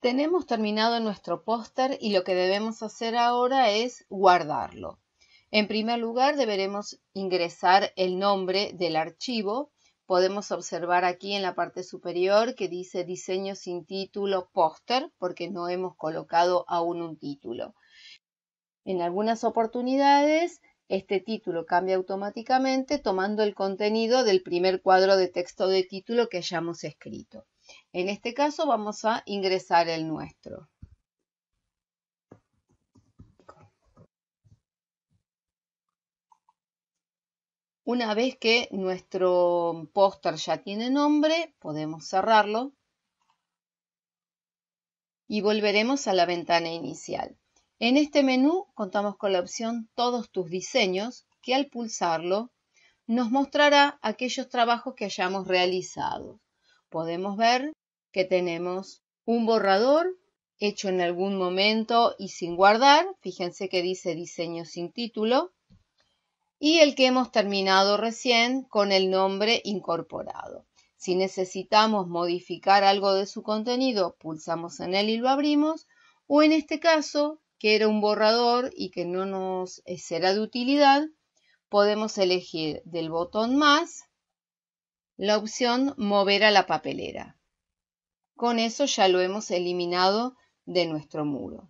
Tenemos terminado nuestro póster y lo que debemos hacer ahora es guardarlo. En primer lugar deberemos ingresar el nombre del archivo. Podemos observar aquí en la parte superior que dice diseño sin título póster porque no hemos colocado aún un título. En algunas oportunidades este título cambia automáticamente tomando el contenido del primer cuadro de texto de título que hayamos escrito. En este caso vamos a ingresar el nuestro. Una vez que nuestro póster ya tiene nombre, podemos cerrarlo y volveremos a la ventana inicial. En este menú contamos con la opción Todos tus diseños, que al pulsarlo nos mostrará aquellos trabajos que hayamos realizado podemos ver que tenemos un borrador hecho en algún momento y sin guardar. Fíjense que dice diseño sin título. Y el que hemos terminado recién con el nombre incorporado. Si necesitamos modificar algo de su contenido, pulsamos en él y lo abrimos. O en este caso, que era un borrador y que no nos eh, será de utilidad, podemos elegir del botón más la opción mover a la papelera. Con eso ya lo hemos eliminado de nuestro muro.